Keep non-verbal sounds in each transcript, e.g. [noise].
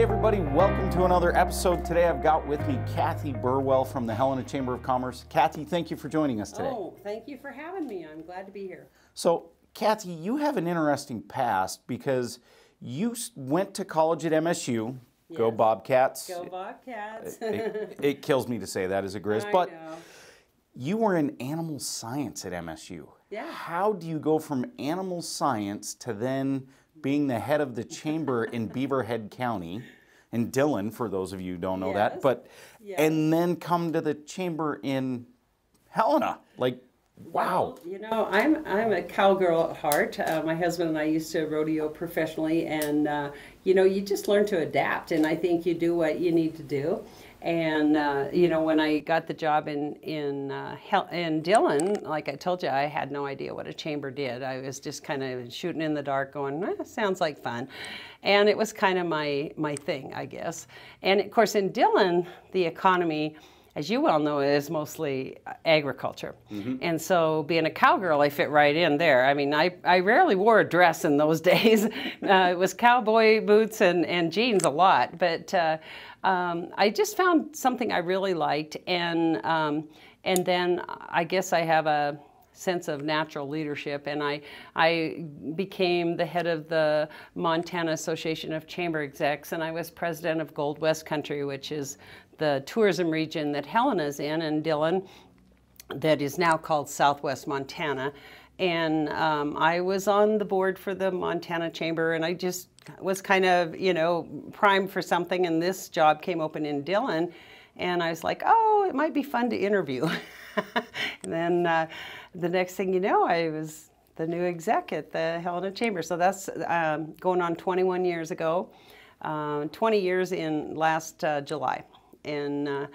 Hey, everybody, welcome to another episode. Today I've got with me Kathy Burwell from the Helena Chamber of Commerce. Kathy, thank you for joining us today. Oh, thank you for having me. I'm glad to be here. So, Kathy, you have an interesting past because you went to college at MSU. Yes. Go Bobcats. Go Bobcats. it, it, [laughs] it, kills me to say that as a Grizz, but know. you were in animal science at MSU. Yeah. How do you go from animal science to then being the head of the chamber in Beaverhead County, and Dillon, for those of you who don't know yes. that, but yes. and then come to the chamber in Helena. Like, wow. Well, you know, I'm I'm a cowgirl at heart. Uh, my husband and I used to rodeo professionally, and uh, you know, you just learn to adapt, and I think you do what you need to do. And uh, you know, when I got the job in in uh, in Dillon, like I told you, I had no idea what a chamber did. I was just kind of shooting in the dark, going, eh, "Sounds like fun," and it was kind of my my thing, I guess. And of course, in Dillon, the economy as you well know, is mostly uh, agriculture. Mm-hmm. And so, being a cowgirl, I fit right in there. I mean, I, I rarely wore a dress in those [laughs] days. Uh, it was cowboy boots and, and jeans a lot. But uh, um, I just found something I really liked, and um, and then I guess I have a sense of natural leadership and I, I became the head of the Montana Association of Chamber Execs and I was president of Gold West Country which is the tourism region that is in and Dillon that is now called Southwest Montana and um, I was on the board for the Montana Chamber and I just was kind of, you know, primed for something, and this job came open in Dillon. And I was like, oh, it might be fun to interview. [laughs] and then uh, the next thing you know, I was the new exec at the Helena Chamber. So that's um, going on 21 years ago, um, 20 years in last uh, July. And uh,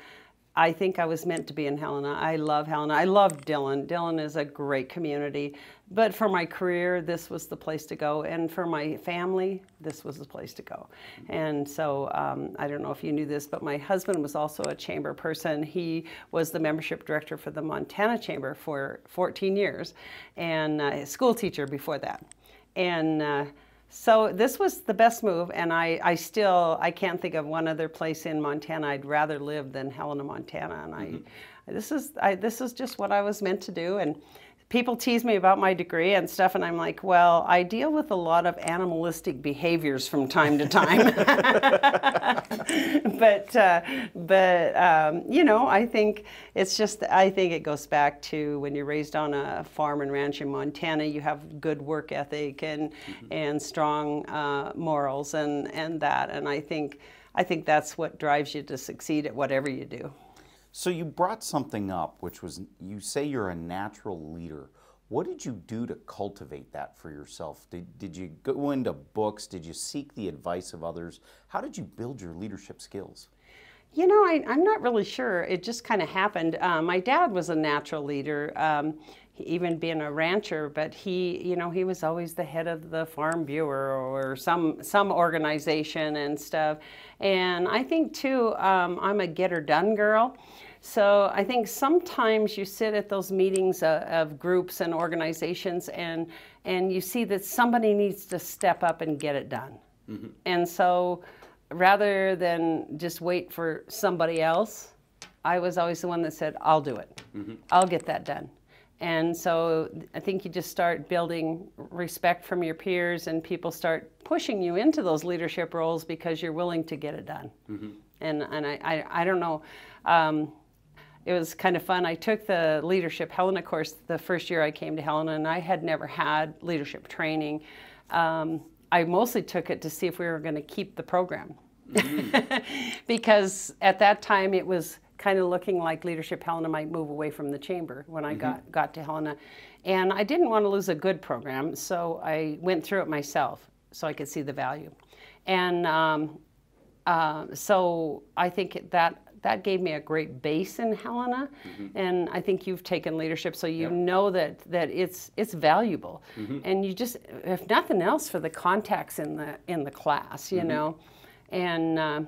I think I was meant to be in Helena. I love Helena. I love Dillon. Dillon is a great community. But for my career, this was the place to go. And for my family, this was the place to go. And so um, I don't know if you knew this, but my husband was also a chamber person. He was the membership director for the Montana Chamber for 14 years and a school teacher before that. And uh, so this was the best move, and I, I still I can't think of one other place in Montana I'd rather live than Helena, Montana. And I, mm -hmm. this is I, this is just what I was meant to do, and people tease me about my degree and stuff, and I'm like, well, I deal with a lot of animalistic behaviors from time to time. [laughs] but uh, but um, you know, I think it's just I think it goes back to when you're raised on a farm and ranch in Montana, you have good work ethic and mm-hmm. and strong uh, morals and and that, and I think I think that's what drives you to succeed at whatever you do. So you brought something up, which was you say you're a natural leader. What did you do to cultivate that for yourself? Did, did you go into books? Did you seek the advice of others? How did you build your leadership skills? You know, I, am not really sure. It just kind of happened. Uh, my dad was a natural leader, um, even being a rancher. But he, you know, he was always the head of the Farm Bureau or some some organization and stuff. And I think too, um, I'm a get her done girl. So I think sometimes you sit at those meetings of, of, groups and organizations and and you see that somebody needs to step up and get it done. Mm-hmm. And so rather than just wait for somebody else, I was always the one that said, "I'll do it. Mm-hmm. I'll get that done." And so I think you just start building respect from your peers and people start pushing you into those leadership roles because you're willing to get it done. Mm-hmm. And and I, I, I don't know. Um, it was kind of fun. I took the leadership Helena course the first year I came to Helena, and I had never had leadership training. Um, I mostly took it to see if we were going to keep the program. Mm. [laughs] because at that time it was kind of looking like leadership Helena might move away from the chamber when I mm -hmm. got, mm-hmm. got to Helena. And I didn't want to lose a good program, so I went through it myself so I could see the value. And um, uh, so I think that that gave me a great base in Helena, mm-hmm. and I think you've taken leadership, so you yep. know that that it's it's valuable, mm-hmm. and you just if nothing else for the contacts in the in the class, you mm-hmm. know, and uh,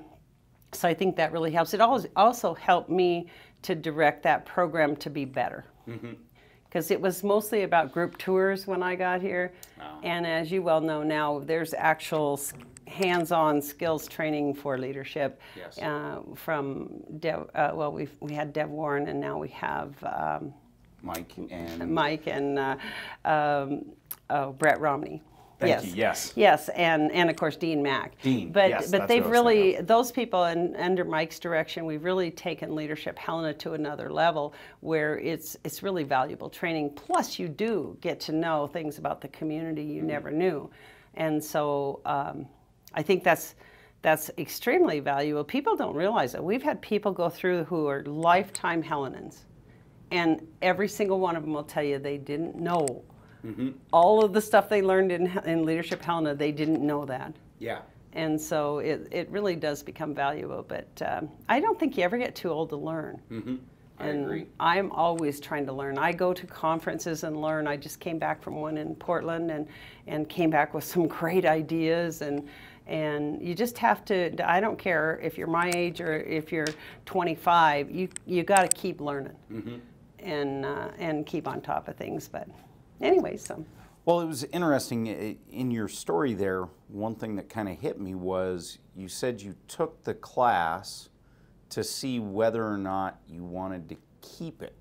so I think that really helps. It also helped me to direct that program to be better because mm-hmm. it was mostly about group tours when I got here. Ah. And as you well know now, there's actual hands-on skills training for leadership yes. uh, from Dev. Uh, well, we we had Dev Warren, and now we have um, Mike and Mike and uh, um, oh, Brett Romney. Thank yes. You. Yes. Yes, and and of course Dean Mack. Dean. But yes, but they've really those people and under Mike's direction, we've really taken leadership Helena to another level where it's it's really valuable training. Plus, you do get to know things about the community you mm -hmm. never knew, and so. Um, I think that's that's extremely valuable. People don't realize it. We've had people go through who are lifetime Helenans, and every single one of them will tell you they didn't know mm-hmm. all of the stuff they learned in, in leadership Helena. They didn't know that. Yeah. And so it, it really does become valuable. But um, I don't think you ever get too old to learn. Mm-hmm. and I'm always trying to learn. I go to conferences and learn. I just came back from one in Portland and, and came back with some [laughs] great ideas and and you just have to i don't care if you're my age or if you're 25 you you got to keep learning mm-hmm. and uh, and keep on top of things but anyway so well it was interesting in your story there one thing that kind of hit me was you said you took the class to see whether or not you wanted to keep it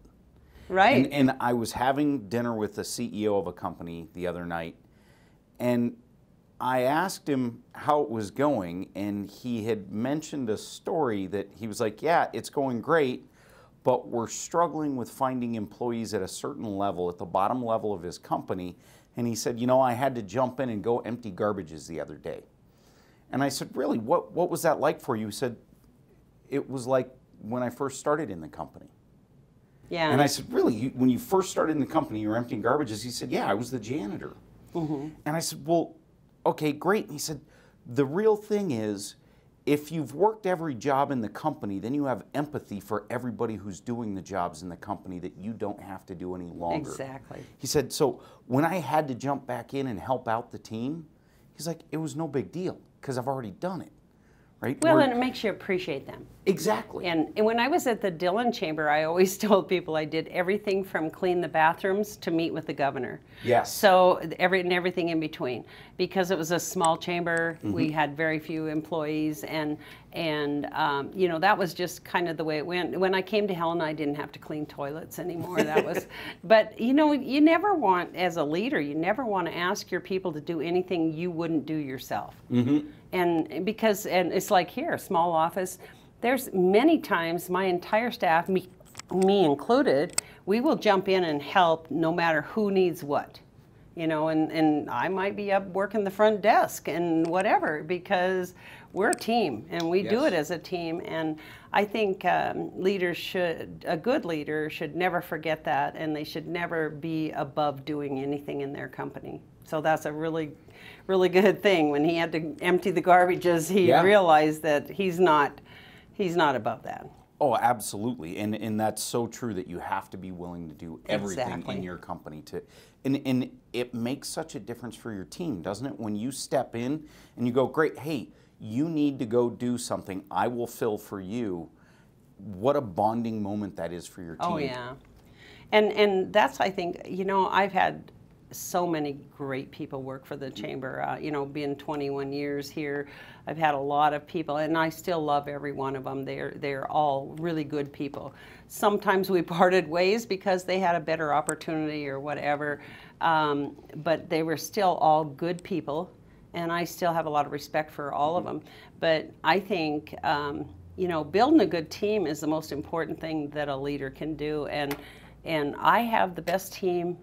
right and, and i was having dinner with the ceo of a company the other night and I asked him how it was going, and he had mentioned a story that he was like, Yeah, it's going great, but we're struggling with finding employees at a certain level, at the bottom level of his company. And he said, You know, I had to jump in and go empty garbages the other day. And I said, Really, what, what was that like for you? He said, It was like when I first started in the company. Yeah. And I said, Really, you, when you first started in the company, you were emptying garbages? He said, Yeah, I was the janitor. Mm -hmm. And I said, Well, okay, great. And he said, the real thing is, if you've worked every job in the company, then you have empathy for everybody who's doing the jobs in the company that you don't have to do any longer. Exactly. He said, so when I had to jump back in and help out the team, he's like, it was no big deal because I've already done it right? Well, We're, and it makes you appreciate them. Exactly. And, and when I was at the Dillon Chamber, I always [laughs] told people I did everything from clean the bathrooms to meet with the governor. Yes. So every and everything in between, because it was a small chamber, mm-hmm. we had very few employees, and and um, you know that was just kind of the way it went. When I came to Helen, I didn't have to clean toilets anymore. That was, [laughs] but you know, you never want as a leader, you never want to ask your people to do anything you wouldn't do yourself. Mm-hmm and because and it's like here small office there's many times my entire staff me, me included we will jump in and help no matter who needs what you know and and i might be up working the front desk and whatever because we're a team and we yes. do it as a team and i think um, leaders should a good leader should never forget that and they should never be above doing anything in their company so that's a really really good thing. When he had to empty the garbages, he yeah. realized that he's not he's not above that. Oh, absolutely. And and that's so true that you have to be willing to do everything exactly. in your company to and and it makes such a difference for your team, doesn't it? When you step in and you go, "Great, hey, you need to go do something. I will fill for you." What a bonding moment that is for your oh, team. Oh yeah. And and that's I think, you know, I've had so many great people work for the chamber. Uh, you know, being 21 years here, I've had a lot of people, and I still love every one of them. They're they're all really good people. Sometimes we [laughs] parted ways because they had a better opportunity or whatever, um, but they were still all good people, and I still have a lot of respect for all of them. Mm-hmm. But I think. Um, you know, building a good team is the most important thing that a leader can do, and and I have the best team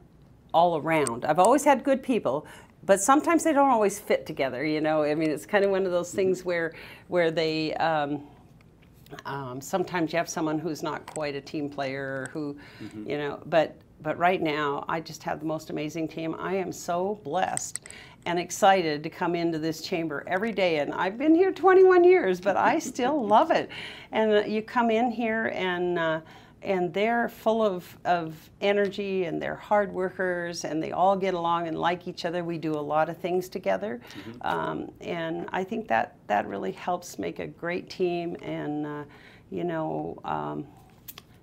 all around. I've always had good people, but sometimes they don't always fit together. You know, I mean, it's kind of one of those things mm-hmm. where where they. Um, um, sometimes you have someone who's not quite a team player, who, mm-hmm. you know, but but right now I just have the most amazing team. I am so blessed and excited to come into this chamber every day. And I've been here 21 years, but I still [laughs] love it. And uh, you come in here and. Uh, and they're full of, of energy and they're hard workers and they all get along and like each other. We do a lot of things together. Mm-hmm. Um, and I think that, that really helps make a great team. And, uh, you know, um,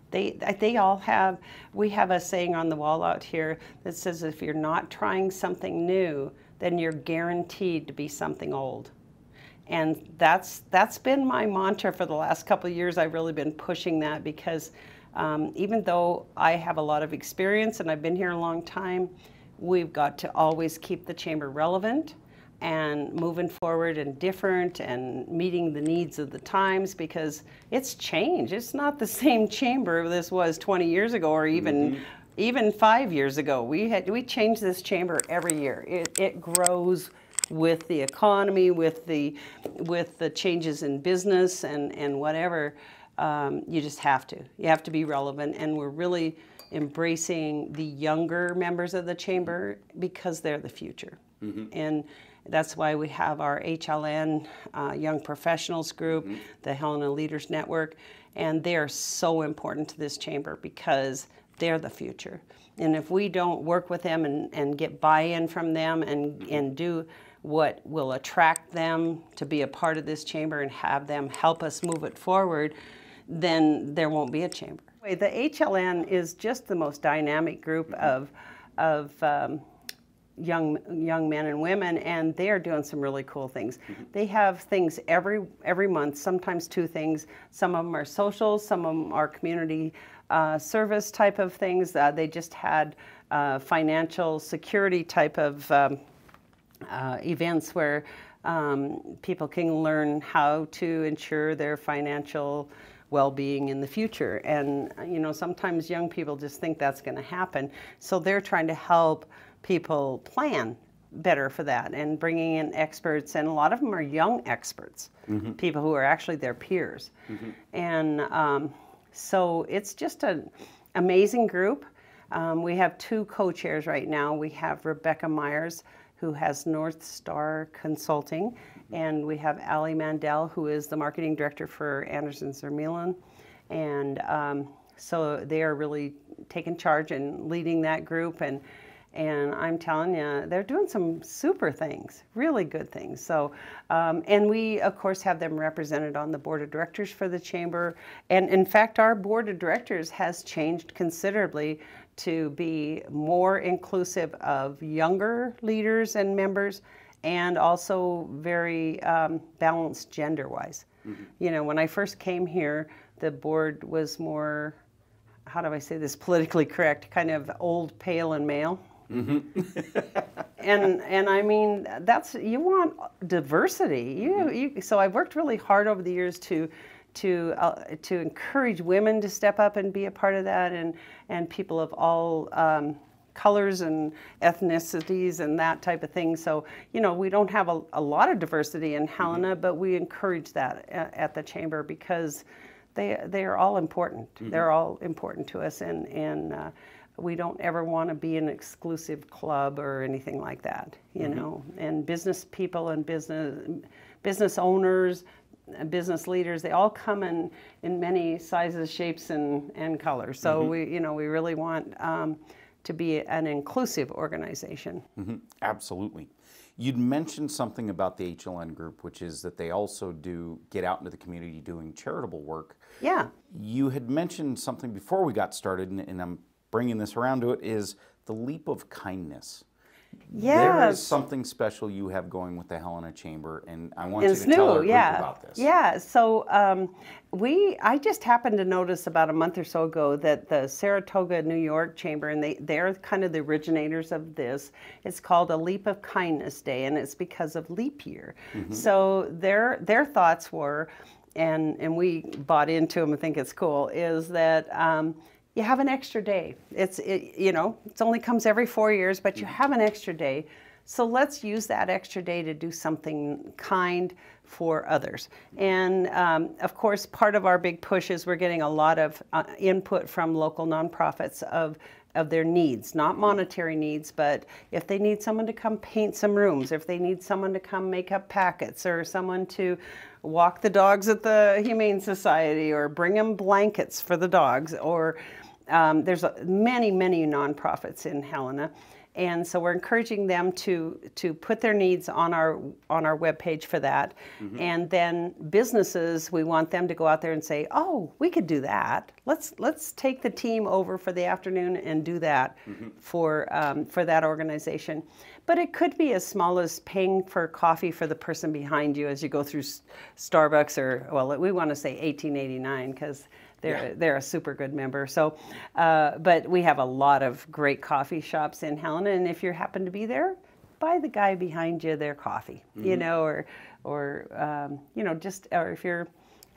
they, they all have, we have a saying on the wall out here that says if you're not trying something new, then you're guaranteed to be something old and that's that's been my mantra for the last couple of years i've really been pushing that because um, even though I have a lot of experience and I've been here a long time, we've got to always keep the chamber relevant and moving forward and different and meeting the needs of the times because it's changed. It's not the [laughs] same chamber this was 20 years ago or even mm -hmm. even five years ago. We had we change this chamber every year. It, it grows with the economy, with the with the changes in business and and whatever. Um, you just have to. You have to be relevant, and we're really embracing the younger members of the chamber because they're the future. Mm-hmm. And that's why we have our HLN uh, Young Professionals Group, mm-hmm. the Helena Leaders Network, and they are so important to this chamber because they're the future. And if we don't work with them and, and get buy in from them and, mm-hmm. and do what will attract them to be a part of this chamber and have them help us move it forward, then there won't be a chamber. The HLN is just the most dynamic group mm-hmm. of, of um, young young men and women, and they are doing some really cool things. Mm-hmm. They have things every every month, sometimes two things. Some of them are social, some of them are community uh, service type of things. Uh, they just had uh, financial security type of um, uh, events where um, people can learn how to ensure their financial well-being in the future. And uh, you know, sometimes young people just think that's going to happen, so they're trying to help people plan better for that and bringing in experts and a lot of them are young experts mm-hmm. people who are actually their peers mm-hmm. and um, so it's just an amazing group um, we have two co-chairs right now we have rebecca myers who has North Star Consulting, and we have Ali Mandel, who is the marketing director for Anderson Zermelin. And um, so they are really taking charge and leading that group. And, and I'm telling you, they're doing some super things, really good things. So, um, and we, of course, have them represented on the board of directors for the chamber. And in fact, our board of directors has changed considerably to be more inclusive of younger leaders and members and also very um, balanced gender wise. Mm-hmm. You know, when I first came here, the board was more, how do I say this, politically correct, kind of old, pale, and male. Mm-hmm. [laughs] and and I mean that's you want diversity. You, mm-hmm. you so I've worked really hard over the years to to uh, to encourage women to step up and be a part of that, and and people of all. Um, colors and ethnicities and that type of thing. So, you know, we don't have a, a lot of diversity in mm-hmm. Helena, mm-hmm. but we encourage that at, uh, at the chamber because they they are all important. Mm-hmm. They're all important to us, and and uh, we don't ever want to be an exclusive club or anything like that. You mm-hmm. know, and business people and business business owners, uh, business leaders, they all come in, in many sizes, shapes, and, and colors. So mm-hmm. we, you know, we really want um, to be an inclusive organization. Mm-hmm. Absolutely. You'd mentioned something about the HLN group, which is that they also do get out into the community doing charitable work. Yeah. You had mentioned something before we got started, and, and I'm bringing this around to it, is the leap of kindness yeah. There is something special you have going with the Helena Chamber, and I want it's you to new, tell our yeah. about this. Yeah, so um, we, I just happened to notice about a month or so ago that the Saratoga, New York Chamber, and they, they're kind of the originators of this. It's called a Leap of Kindness Day, and it's because of leap year. Mm-hmm. So their, their thoughts were, and, and we bought into them and think it's cool, is that um, you have an extra day. It's it, you know, it only comes every 4 years, but you mm. have an extra day. So let's use that extra day to do something kind for others. And um, of course, part of our big push is we're getting a lot of uh, input from local nonprofits of of their needs, not monetary needs, but if they need someone to come paint some rooms, if they need someone to come make up packets, or someone to walk the dogs at the Humane Society, or bring them blankets for the dogs, or um, there's a, many, many nonprofits in Helena, and so we're encouraging them to to put their needs on our on our webpage for that. Mm -hmm. And then businesses, we want them to go out there and say, "Oh, we could do that. Let's let's take the team over for the afternoon and do that mm -hmm. for um, for that organization." But it could be as small as paying for coffee for the person behind you as you go through Starbucks or well, we want to say 1889 because they're yeah. they're a super good member. So, uh, but we have a lot of great coffee shops in Helena, and if you happen to be there, buy the guy behind you their coffee, mm-hmm. you know, or or um, you know, just or if you're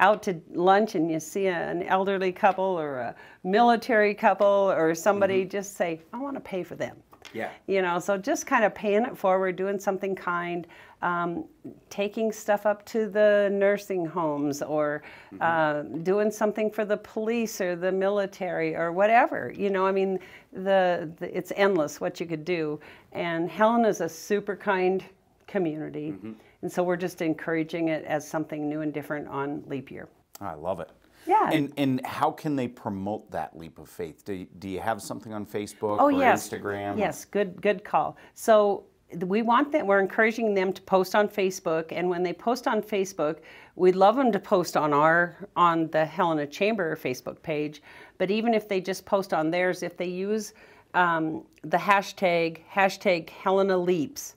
out to lunch and you see an elderly couple or a military couple or somebody, mm-hmm. just say, I want to pay for them. Yeah. You know, so just kind of paying it forward, doing something kind, um, taking stuff up to the nursing homes or mm-hmm. uh, doing something for the police or the military or whatever. You know, I mean, the, the it's endless what you could do. And Helen is a super kind community. Mm-hmm. And so we're just encouraging it as something new and different on Leap Year. I love it. Yeah. And and how can they promote that leap of faith? Do, do you have something on Facebook oh, or yes. Instagram? Yes, good good call. So we want that we're encouraging them to post on Facebook and when they post on Facebook, we'd love them to post on our on the Helena Chamber Facebook page, but even if they just post on theirs, if they use um, the hashtag hashtag Helena Leaps,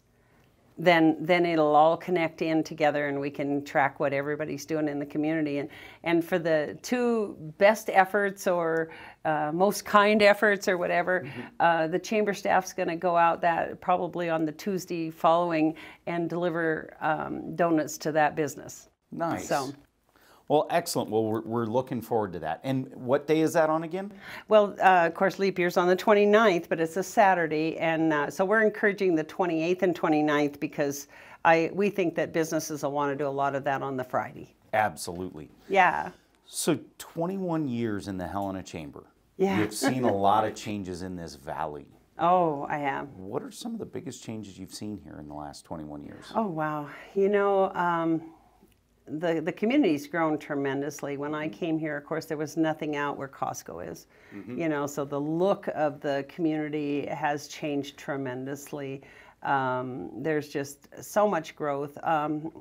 then then it'll all connect in together and we can track what everybody's doing in the community and and for the two best efforts or uh, most kind efforts or whatever mm-hmm. uh, the chamber staff's going to go out that probably on the Tuesday following and deliver um, donuts to that business nice so well, excellent. Well, we're, we're, looking forward to that. And what day is that on again? Well, uh, of course, leap year's on the 29th, but it's a Saturday. And uh, so we're encouraging the 28th and 29th because I, we think that businesses will want to do a lot of that on the Friday. Absolutely. Yeah. So 21 years in the Helena Chamber. Yeah. You've seen a lot of [laughs] changes in this valley. Oh, I have. What are some of the biggest changes you've seen here in the last 21 years? Oh, wow. You know, um, the, the community's grown tremendously. When I mm-hmm. came here, of course, there was nothing out where Costco is. Mm-hmm. You know, so the look of the community has changed tremendously. Um, there's just so much growth. Um,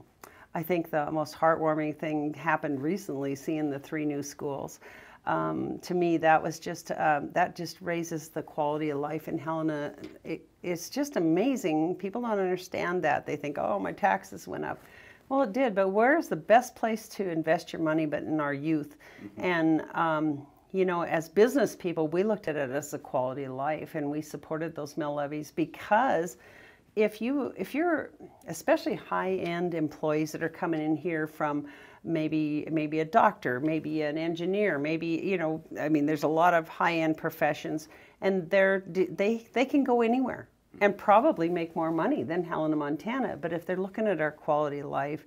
I think the most heartwarming thing happened recently, seeing the three new schools. Um, to me, that was just um, that just raises the quality of life in Helena. It, it's just amazing. People don't understand that. They think, "Oh, my taxes went up." Well, it did, but where is the best place to invest your money but in our youth? Mm-hmm. And, um, you know, as business people, we looked at it as a quality of life and we supported those mill levies because if you if you're especially high-end employees that are coming in here from maybe maybe a doctor, maybe an engineer, maybe you know, I mean there's a lot of high-end professions and they're they they can go anywhere and probably make more money than Helena, Montana. But if they're looking at our quality of life,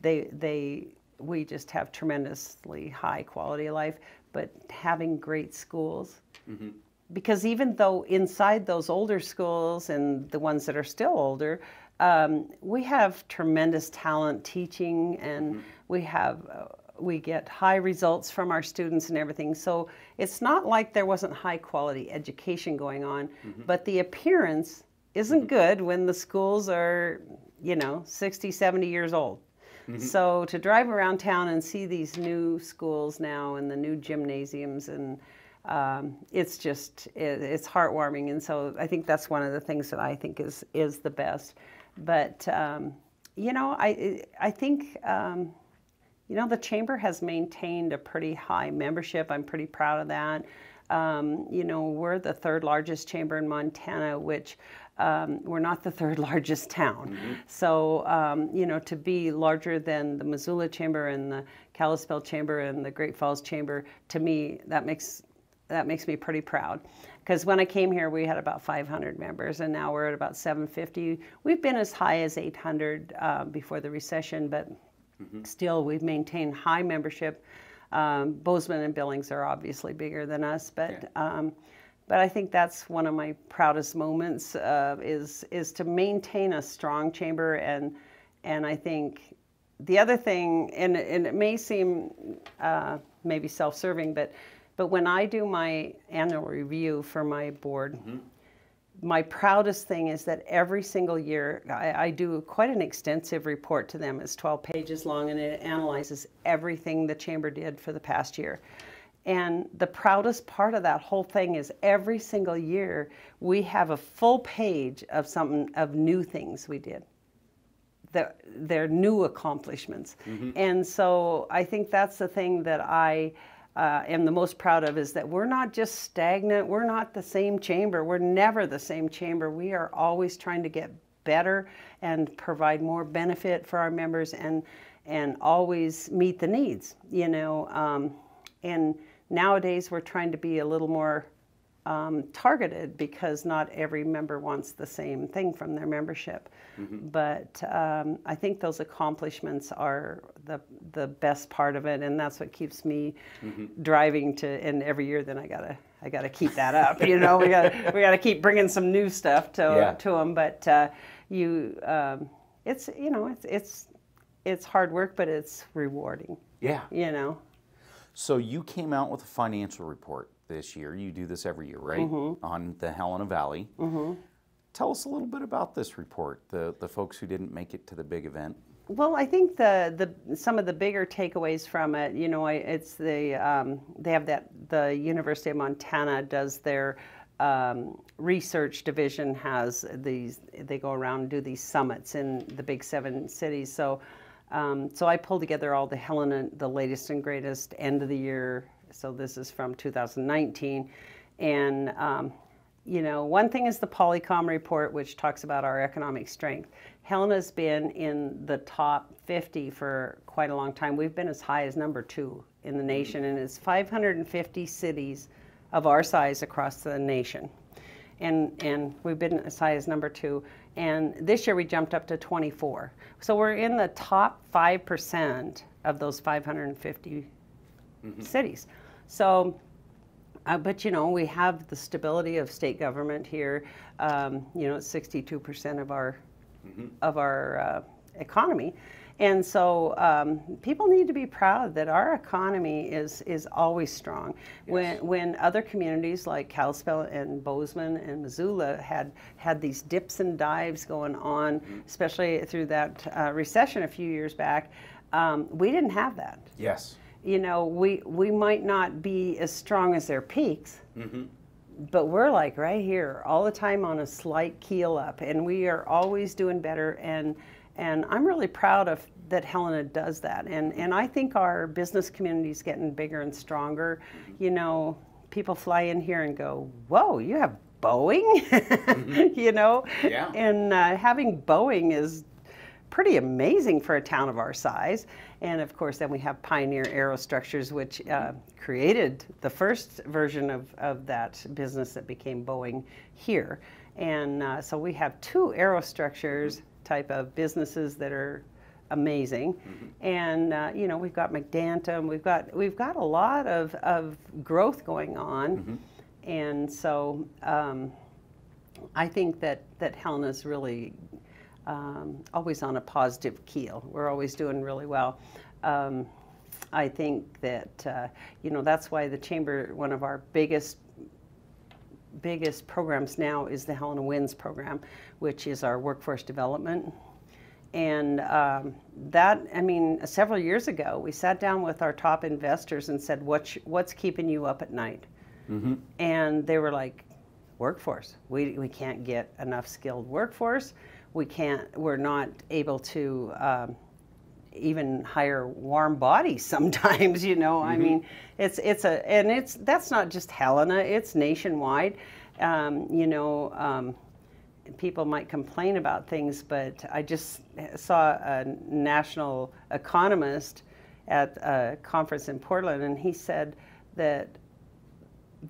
they they we just have tremendously high quality of life. But having great schools, mm-hmm. because even though inside those older schools and the ones that are still older, um, we have tremendous talent teaching, and mm-hmm. we have. Uh, we get high results from our students and everything. So it's not like there wasn't high quality education going on, mm-hmm. but the appearance isn't mm-hmm. good when the schools are, you know, 60, 70 years old. Mm-hmm. So to drive around town and see these new schools now and the new gymnasiums and um, it's just it, it's heartwarming. And so I think that's one of the things that I think is is the best. But um, you know, I I think. Um, you know, the chamber has maintained a pretty high membership. I'm pretty proud of that. Um, you know, we're the third largest chamber in Montana, which um, we're not the third [laughs] largest town. Mm -hmm. So, um, you know, to be larger than the Missoula Chamber and the Kalispell Chamber and the Great Falls Chamber, to me, that makes that makes me pretty proud. Because when I came here, we had about 500 members, and now we're at about 750. We've been as high as 800 uh, before the recession, but mm -hmm. still we've maintained high membership. Um, Bozeman and Billings are obviously bigger than us, but yeah. um, but I think that's one of my proudest moments uh, is is to maintain a strong chamber and and I think the other thing and, and it may seem uh, maybe self-serving but but when I do my annual review for my board mm-hmm. my proudest thing is that every single year I, I do quite an extensive report to them it's 12 pages long and it analyzes everything the chamber did for the past year and the proudest part of that whole thing is every single year we have a full page of something of new things we did. They're new accomplishments. Mm-hmm. And so I think that's the thing that I uh, am the most proud of is that we're not just stagnant. We're not the same chamber. We're never the same chamber. We are always trying to get better and provide more benefit for our members and and always meet the needs. You know, um, and Nowadays, we're trying to be a little more um, targeted because not every member wants the same thing from their membership. Mm-hmm. But um, I think those accomplishments are the the best part of it, and that's what keeps me mm-hmm. driving to. And every year, then I gotta I gotta keep that up. you know, we gotta we gotta keep bringing some new stuff to yeah. to them. But uh, you, um, it's you know, it's it's it's hard work, but it's rewarding. Yeah, you know. So you came out with a financial report this year. You do this every year, right? Mm-hmm. On the Helena Valley. Mm-hmm. Tell us a little bit about this report, the, the folks who didn't make it to the big event. Well, I think the, the some of the bigger takeaways from it, you know, it's the um, they have that the University of Montana does their um, research division has these they go around and do these summits in the big seven cities. So um, so I pulled together all the Helena, the latest and greatest end of the year. So this is from 2019. And, um, you know, one thing is the Polycom report, which talks about our economic strength. Helena's been in the top 50 for quite a long time. We've been as high as number two in the nation, and it's 550 cities of our size across the nation. And, and we've been as high as number two and this year we jumped up to 24. So we're in the top 5% of those 550 mm-hmm. cities. So, uh, but you know, we have the stability of state government here. Um, you know, it's 62% of our mm-hmm. of our uh, economy. And so um, people need to be proud that our economy is is always strong. Yes. When when other communities like Kalispell and Bozeman and Missoula had had these dips and dives going on, mm-hmm. especially through that uh, recession a few years back, um, we didn't have that. Yes. You know, we we might not be as strong as their peaks. Mm-hmm but we're like right here all the time on a slight keel up and we are always doing better and and I'm really proud of that Helena does that. And, and I think our business community is getting bigger and stronger. Mm-hmm. You know, people fly in here and go, whoa, you have Boeing, mm-hmm. [laughs] you know? Yeah. And uh, having Boeing is pretty amazing for a town of our size. And of course, then we have Pioneer Aerostructures, which uh, mm-hmm. created the first version of, of that business that became Boeing here. And uh, so we have two aerostructures. mm type of businesses that are amazing. Mm-hmm. And uh, you know, we've got McDantum, we've got we've got a lot of, of growth going on. Mm-hmm. And so um, I think that, that Helena's really um, always on a positive keel. We're always doing really well. Um, I think that, uh, you know, that's why the Chamber, one of our biggest biggest programs now is the Helena Winds program, which is our workforce development. And um, that, I mean, several years ago, we sat down with our top investors and said, what's, what's keeping you up at night? Mm-hmm. And they were like, workforce. We, we can't get enough skilled workforce. We can't, we're not able to um, even higher warm bodies [laughs] sometimes you know mm-hmm. i mean it's it's a and it's that's not just helena it's nationwide um, you know um, people might complain about things but i just saw a national economist at a conference in portland and he said that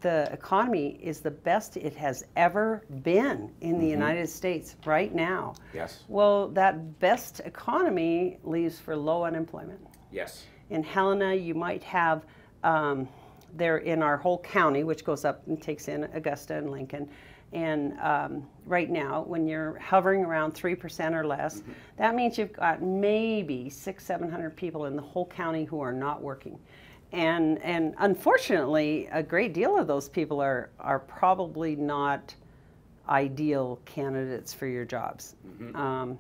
the economy is the best it has ever been in the mm-hmm. United States right now. Yes. Well, that best economy leaves for low unemployment. Yes. In Helena, you might have um, there in our whole county, which goes up and takes in Augusta and Lincoln. And um, right now, when you're hovering around 3% or less, mm-hmm. that means you've got maybe six, 700 people in the whole county who are not working and and unfortunately, a great deal of those people are are probably not ideal candidates for your jobs, mm-hmm. um,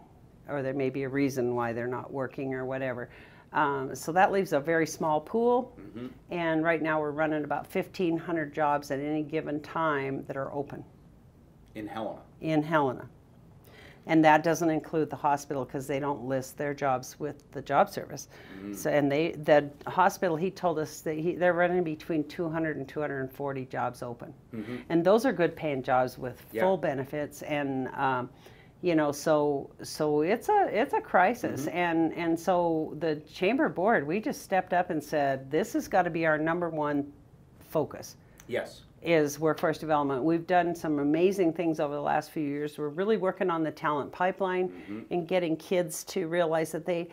or there may be a reason why they're not working or whatever. Um, so that leaves a very small pool, mm-hmm. and right now we're running about 1,500 jobs at any given time that are open. In Helena. In Helena. And that doesn't include the hospital because they don't list their jobs with the job service. Mm. So, and they, the hospital, he told us that he, they're running between 200 and 240 jobs open. Mm-hmm. And those are good paying jobs with yeah. full benefits and, um, you know so so it's a it's a crisis mm-hmm. and and so the chamber board we just stepped up and said this has got to be our number one focus yes is workforce development. We've done some amazing things over the last few years. We're really working on the talent pipeline mm-hmm. and getting kids to realize that they,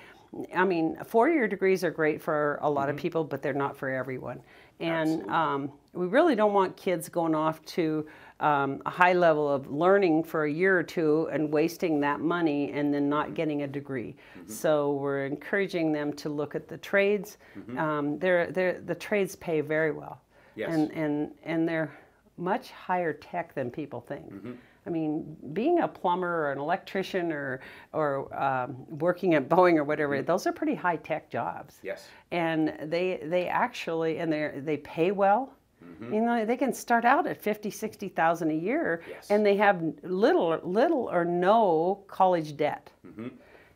I mean, four year degrees are great for a lot mm-hmm. of people, but they're not for everyone. And um, we really don't want kids going off to um, a high level of learning for a year or two and wasting that money and then not mm-hmm. getting a degree. Mm-hmm. So we're encouraging them to look at the trades. Mm-hmm. Um, they're, they're, the trades pay very well. Yes. And, and, and they're much higher tech than people think. Mm-hmm. I mean, being a plumber or an electrician or, or um, working at Boeing or whatever, mm-hmm. those are pretty high tech jobs. Yes. And they, they actually, and they they pay well. Mm-hmm. You know, they can start out at 50, 60,000 a year yes. and they have little, little or no college debt. Mm-hmm.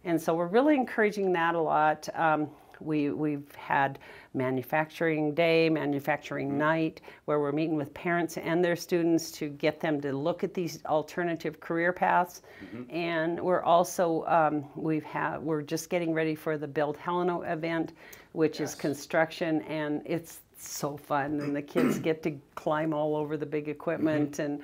And so we're really encouraging that a lot. Um, we, we've had manufacturing day, manufacturing mm -hmm. night, where we're meeting with parents and their students to get them to look at these alternative career paths. Mm -hmm. And we're also um, we've had we're just getting ready for the Build Helena event, which yes. is construction, and it's so fun and the kids get to climb all over the big equipment mm -hmm. and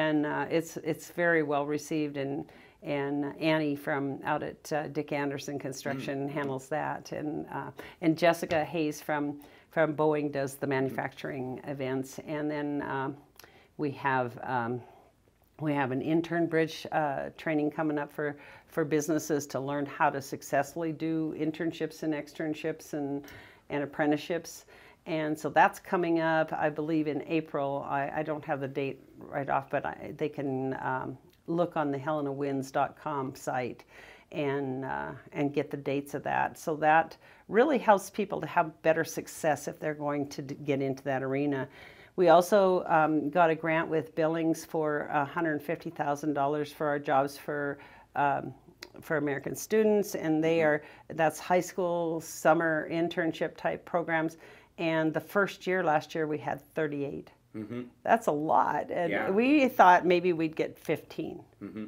and uh, it's it's very well received and and Annie from out at uh, Dick Anderson Construction mm. handles that, and uh, and Jessica Hayes from from Boeing does the manufacturing events, and then um, we have. Um, we have an intern bridge uh, training coming up for, for businesses to learn how to successfully do internships and externships and, and apprenticeships. And so that's coming up, I believe, in April. I, I don't have the date right off, but I, they can um, look on the HelenaWinds.com site and uh, and get the dates of that. So that really helps people to have better success if they're going to get into that arena. We also um, got a grant with Billings for $150,000 for our jobs for um, for American students, and they mm-hmm. are that's high school summer internship type programs. And the first year last year we had 38. Mm-hmm. That's a lot. And yeah. we thought maybe we'd get 15. Mm-hmm.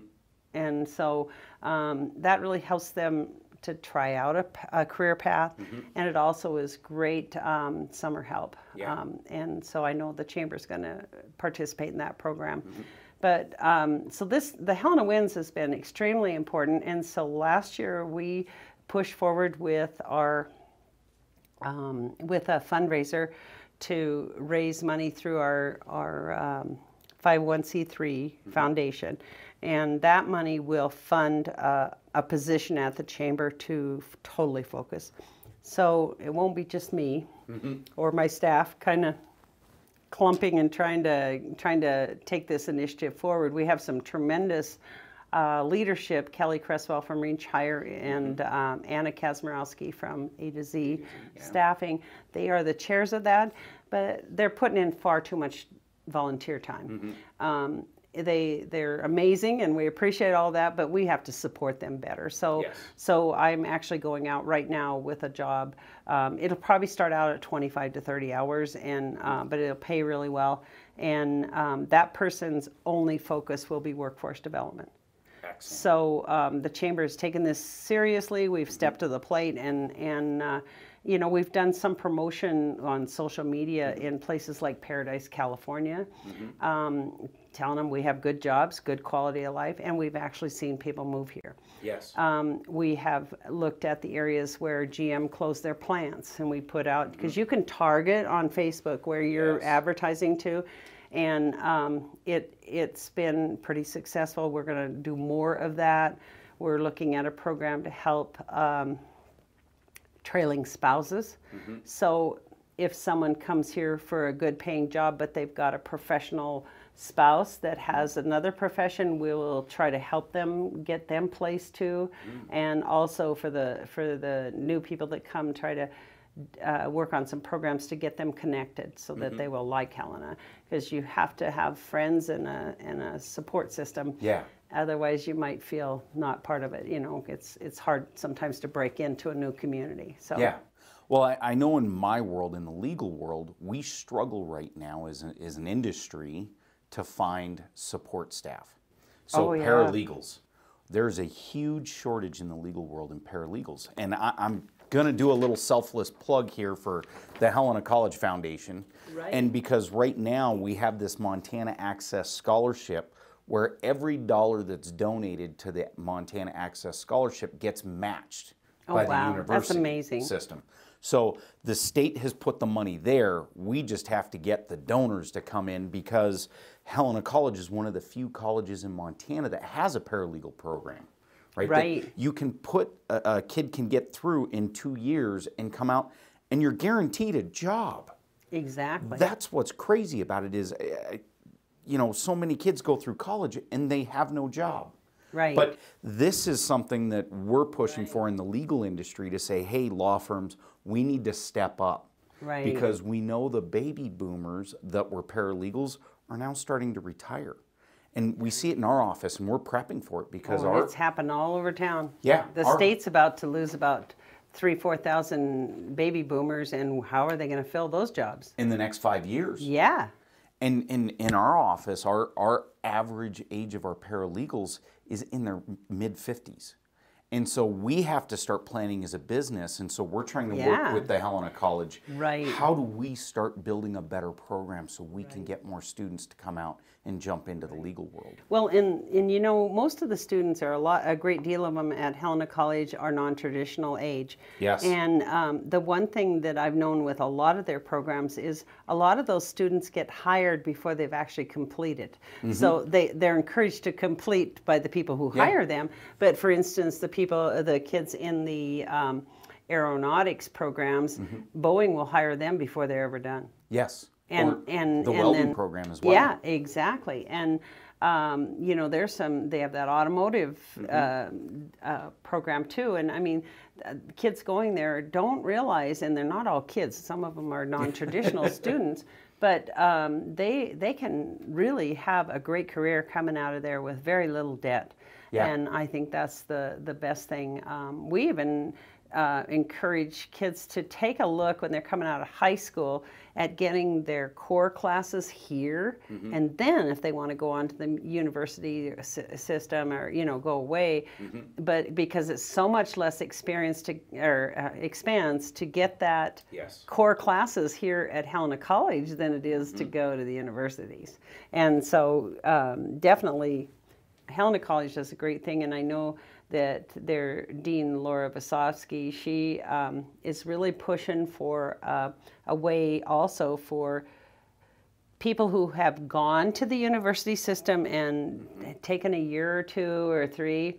And so um, that really helps them to try out a, a career path. Mm-hmm. And it also is great um, summer help. Yeah. Um, and so I know the chamber's going to participate in that program. Mm-hmm. But um, so this, the Helena Winds has been extremely important. And so last year we pushed forward with our, um, with a fundraiser to raise money through our, our um, 501c3 mm-hmm. foundation. And that money will fund a position at the chamber to f- totally focus. So it won't be just me mm-hmm. or my staff kind of clumping and trying to trying to take this initiative forward. We have some tremendous uh, leadership, Kelly Cresswell from Reach Hire and mm-hmm. um, Anna Kazmarowski from A to Z yeah. Staffing. They are the chairs of that, but they're putting in far too much volunteer time. Mm-hmm. Um, they they're amazing and we appreciate all that but we have to support them better so yes. so i'm actually going out right now with a job um, it'll probably start out at 25 to 30 hours and uh, but it'll pay really well and um, that person's only focus will be workforce development Excellent. So um, the chamber has taken this seriously. We've stepped to the plate, and and uh, you know we've done some promotion on social media mm-hmm. in places like Paradise, California, mm-hmm. um, telling them we have good jobs, good quality of life, and we've actually seen people move here. Yes. Um, we have looked at the areas where GM closed their plants, and we put out because mm-hmm. you can target on Facebook where you're yes. advertising to and um, it it's been pretty successful. We're going to do more of that. We're looking at a program to help um, trailing spouses. Mm-hmm. So if someone comes here for a good paying job, but they've got a professional spouse that has another profession, we will try to help them get them placed too, mm. and also for the for the new people that come, try to uh, work on some programs to get them connected so that mm-hmm. they will like Helena because you have to have friends and a and a support system. Yeah. Otherwise, you might feel not part of it. You know, it's it's hard sometimes to break into a new community. So yeah. Well, I, I know in my world, in the legal world, we struggle right now as an, as an industry to find support staff. So oh, yeah. paralegals. There's a huge shortage in the legal world in paralegals, and I, I'm gonna do a little selfless plug here for the Helena College Foundation. Right. And because right now we have this Montana Access Scholarship where every dollar that's donated to the Montana Access Scholarship gets matched oh, by wow. the university that's amazing. system. So the state has put the money there. We just have to get the donors to come in because Helena College is one of the few colleges in Montana that has a paralegal program right? Right. That you can put a, a kid can get through in two years and come out, and you're guaranteed a job. Exactly. That's what's crazy about it is, eh, you know, so many kids go through college and they have no job. Right. But this is something that we're pushing right. for in the legal industry to say, hey, law firms, we need to step up. Right. Because we know the baby boomers that were paralegals are now starting to retire and we see it in our office, and we're prepping for it because oh, our, it's happened all over town. Yeah, the our, state's about to lose about three, four thousand baby boomers, and how are they going to fill those jobs in the next five years? Yeah. And in in our office, our our average age of our paralegals is in their mid fifties. And so we have to start planning as a business. And so we're trying to yeah. work with the Helena College. Right. How do we start building a better program so we right. can get more students to come out and jump into the legal world? Well, and, and you know, most of the students are a lot, a great deal of them at Helena College are non-traditional age. Yes. And um, the one thing that I've known with a lot of their programs is a lot of those students get hired before they've actually completed. Mm-hmm. So they, they're encouraged to complete by the people who yeah. hire them. But for instance, the people, the kids in the um, aeronautics programs, mm-hmm. Boeing will hire them before they're ever done. Yes and or and the and welding then, program as well. Yeah, exactly. And um, you know, there's some. They have that automotive mm-hmm. uh, uh, program too, and I mean, uh, kids going there don't realize, and they're not all kids. Some of them are [laughs] non-traditional students, but um, they they can really have a great career coming out of there with very little debt. Yeah. And I think that's the the best thing. Um, we even uh, encourage kids to take a look when they're coming out of high school at getting their core classes here, mm-hmm. and then if they want to go on to the university system or you know go away, mm-hmm. but because it's so much less experience to or uh, expense to get that yes. core classes here at Helena College than it is mm-hmm. to go to the universities, and so um, definitely Helena College does a great thing, and I know that their dean Laura Vasovsky, she um, is really pushing for uh, a way also for people who have gone to the university system and mm-hmm. taken a year or two or three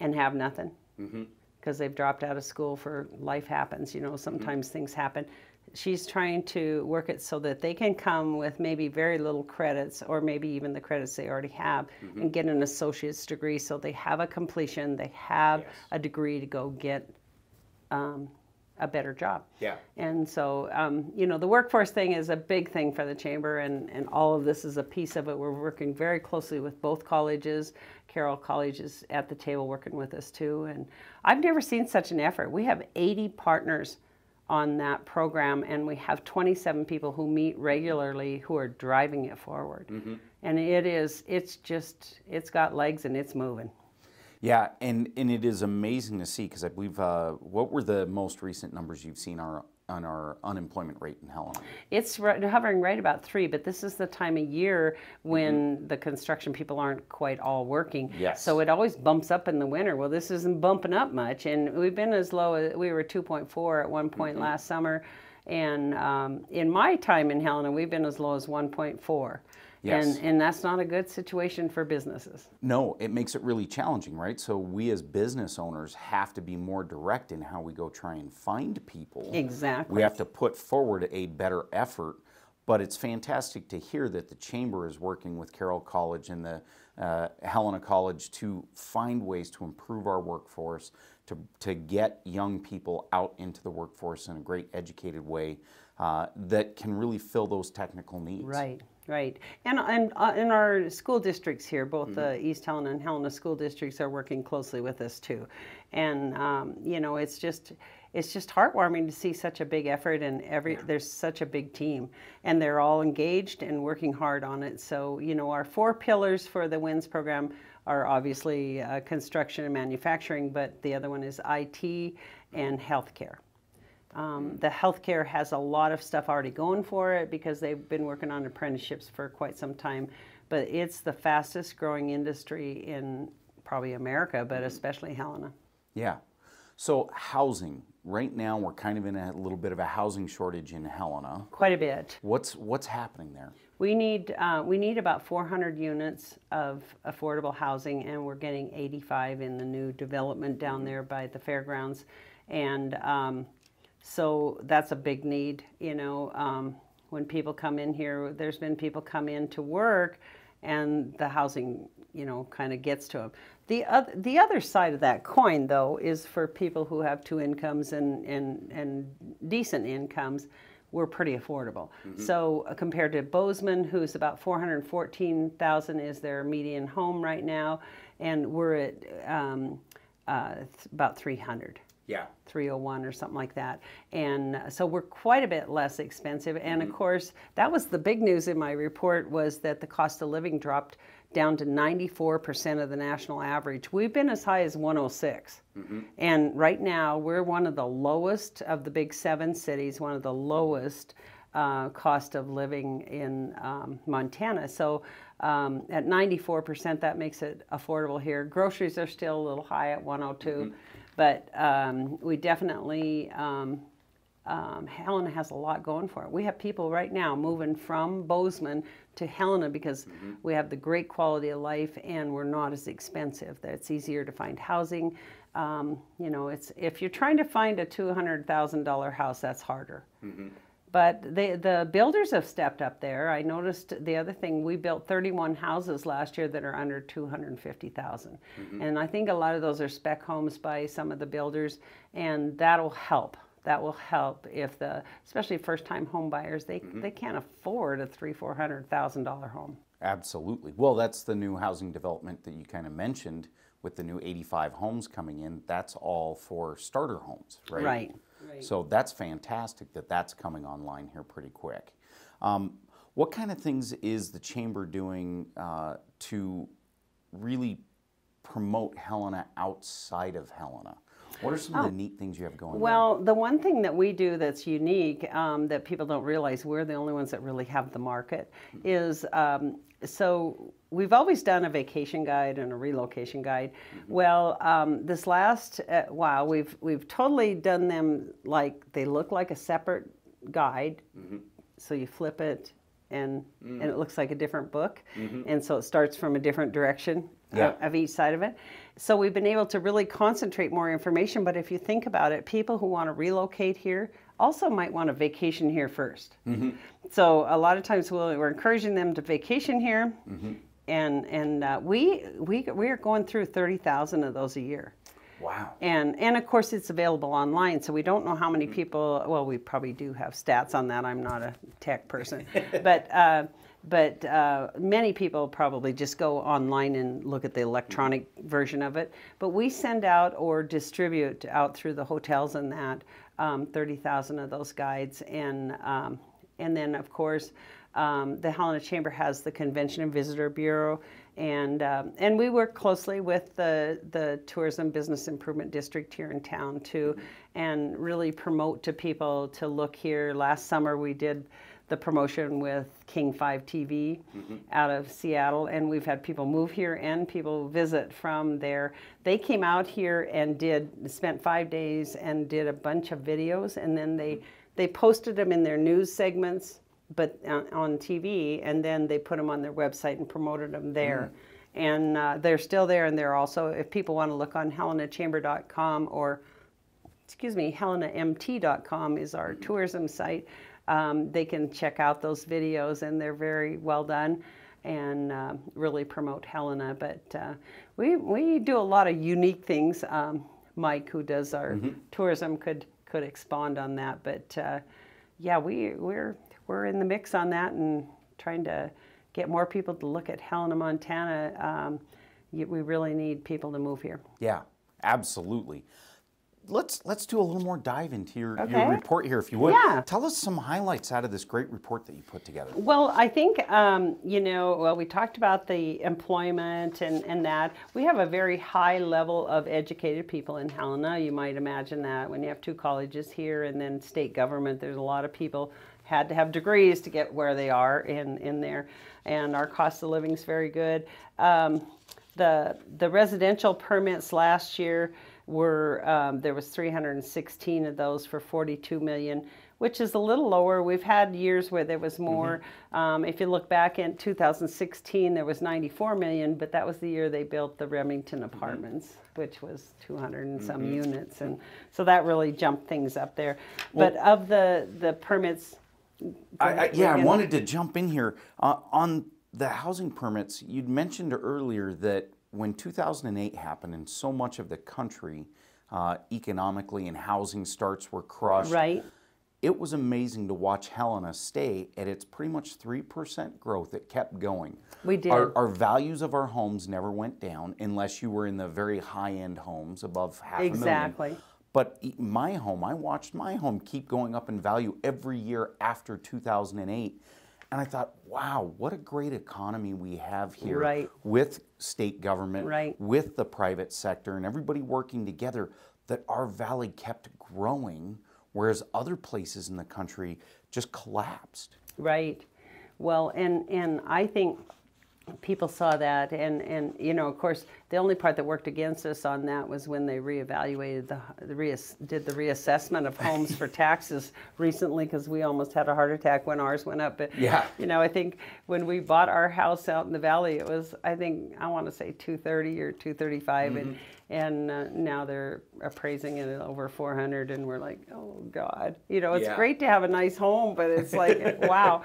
and have nothing because mm-hmm. they've dropped out of school for life happens. You know, sometimes mm-hmm. things happen she's trying to work it so that they can come with maybe very little credits or maybe even the credits they already have mm-hmm. and get an associate's degree so they have a completion, they have yes. a degree to go get um, a better job. Yeah. And so, um, you know, the workforce thing is a big thing for the chamber, and, and all of this is a piece of it. We're working very closely with both colleges. Carroll College is at the table working with us too. And I've never seen such an effort. We have 80 partners on that program, and we have 27 people who meet regularly who are driving it forward. Mm-hmm. And it is, it's just, it's got legs and it's moving. Yeah, and, and it is amazing to see because I believe uh, what were the most recent numbers you've seen are on our unemployment rate in Helena? It's hovering right about three, but this is the time of year mm-hmm. when mm -hmm. the construction people aren't quite all working. Yes. So it always bumps up in the winter. Well, this isn't bumping up much, and we've been as low as we were 2.4 at one point mm -hmm. last summer, and um, in my time in Helena, we've been as low as 1.4. Yes. And, and that's not a good situation for businesses. No, it makes it really challenging, right? So we as business owners have to be more direct in how we go try and find people. Exactly. We have to put forward a better effort. But it's fantastic to hear that the chamber is working with Carroll College and the uh, Helena College to find ways to improve our workforce, to, to get young people out into the workforce in a great educated way uh, that can really fill those technical needs. Right. Right, and and uh, in our school districts here, both mm -hmm. the East Helena and Helena school districts are working closely with us too, and um, you know it's just it's just heartwarming to see such a big effort and every yeah. there's such a big team and they're all engaged and working hard on it. So you know our four pillars for the WINS program are obviously uh, construction and manufacturing, but the other one is IT and healthcare. Um, the healthcare has a lot of stuff already going for it because they've been working on apprenticeships for quite some time. But it's the fastest growing industry in probably America, but mm-hmm. especially Helena. Yeah. So, housing. Right now, we're kind of in a little bit of a housing shortage in Helena. Quite a bit. What's what's happening there? We need uh, we need about 400 units of affordable housing, and we're getting 85 in the new development down mm-hmm. there by the fairgrounds, and um, so that's a big need. You know, um, when people come in here, there's been people come in to work, and the housing, you know, kind of gets to them. The other the other side of that coin, though, is for people who have two incomes and and and decent incomes. We're pretty affordable. Mm -hmm. So uh, compared to Bozeman, who's about 414,000 is their median home right now, and we're at um, uh, about 300 yeah 301 or something like that and uh, so we're quite a bit less expensive and mm -hmm. of mm-hmm. course that was the big news in my report was that the cost of living dropped down to 94% of the national average we've been as high as 106 mm -hmm. and right now we're one of the lowest of the big seven cities one of the lowest uh, cost of living in um, montana so um, at 94% that makes it affordable here groceries are still a little high at 102 mm -hmm. But um, we definitely, um, um, Helena has a lot going for it. We have people right now moving from Bozeman to Helena because mm-hmm. we have the great quality of life and we're not as expensive. That it's easier to find housing. Um, you know, it's if you're trying to find a two hundred thousand dollar house, that's harder. Mm-hmm. But they, the builders have stepped up there. I noticed the other thing, we built 31 houses last year that are under 250,000. Mm-hmm. And I think a lot of those are spec homes by some of the builders, and that'll help. That will help if the, especially first-time home buyers, they, mm-hmm. they can't afford a three, four hundred thousand dollar home. Absolutely. Well, that's the new housing development that you kind of mentioned with the new 85 homes coming in. That's all for starter homes, right? Right. So that's fantastic that that's coming online here pretty quick. Um, what kind of things is the chamber doing uh, to really promote Helena outside of Helena? What are some of the oh. neat things you have going well, on? Well, the one thing that we do that's unique um, that people don't realize, we're the only ones that really have the market, is um, so we've always done a vacation guide and a relocation guide. Mm -hmm. Well, um, this last uh, while, we've, we've totally done them like they look like a separate guide. Mm -hmm. So you flip it, and mm. and it mm. looks like a different book mm -hmm. and so it starts from a different direction uh, yeah. of, of each side of it so we've been able to really concentrate more information. But if you think about it, people who want to relocate here also might want to vacation here 1st mm -hmm. So a lot of times we'll, we're encouraging them to vacation here. Mm -hmm. And, and uh, we, we, we are going through 30,000 of those a year. Wow. And and of course it's available online, so we don't know how many mm-hmm. people. Well, we probably do have stats on that. I'm not a tech person, but uh, but uh, many people probably just go online and look at the electronic version of it. But we send out or distribute out through the hotels and that um, 30,000 of those guides. And, um, and then, of course, um, the Helena Chamber has the Convention and Visitor Bureau. And, um, and we work closely with the, the Tourism Business Improvement District here in town, too, and really promote to people to look here. Last summer we did the promotion with King 5 TV mm-hmm. out of Seattle, and we've had people move here and people visit from there. They came out here and did spent five days and did a bunch of videos, and then they they posted them in their news segments, but on, on TV, and then they put them on their website and promoted them there. Mm-hmm. And uh, they're still there, and they're also, if people want to look on helenachamber.com or excuse me, helenamT.com is our mm-hmm. tourism site um, they can check out those videos, and they're very well done and uh, really promote Helena. But uh, we, we do a lot of unique things. Um, Mike, who does our mm-hmm. tourism, could could expand on that. But uh, yeah, we we're we're in the mix on that and trying to get more people to look at Helena, Montana. Um, we really need people to move here. Yeah, absolutely let's let's do a little more dive into your, okay. your report here, if you would. Yeah. Tell us some highlights out of this great report that you put together. Well, I think um, you know. Well, we talked about the employment and and that we have a very high level of educated people in Helena. You might imagine that when you have two colleges here and then state government, there's a lot of people had to have degrees to get where they are in in there, and our cost of living is very good. Um, the the residential permits last year were um, there was 316 of those for 42 million which is a little lower. We've had years where there was mm-hmm. more. Mm-hmm. Um, if you look back in 2016, there was 94 million, but that was the year they built the Remington mm-hmm. Apartments, mm-hmm. which was 200 and mm-hmm. some units, and so that really jumped things up there. Well, but of the the permits, I, I, yeah, I wanted to jump in here uh, on the housing permits. You'd mentioned earlier that when 2008 happened and so much of the country uh, economically and housing starts were crushed. Right. It was amazing to watch Helena stay at its pretty much 3% growth. It kept going. We did. Our, our values of our homes never went down unless you were in the very high end homes above half exactly. a million. Exactly. But my home, I watched my home keep going up in value every year after 2008 and I thought, wow, what a great economy we have here right. with state government, right. with the private sector, and everybody working together that our valley kept growing, whereas other places in the country just collapsed. Right. Well, and, and I think people saw that and and you know of course the only part that worked against us on that was when they reevaluated the, the reass, did the reassessment of homes for [laughs] taxes recently because we almost had a heart attack when ours went up but yeah you know i think when we bought our house out in the valley it was i think i want to say 230 or 235 mm-hmm. and and uh, now they're appraising it at over 400 and we're like oh god you know it's yeah. great to have a nice home but it's like [laughs] wow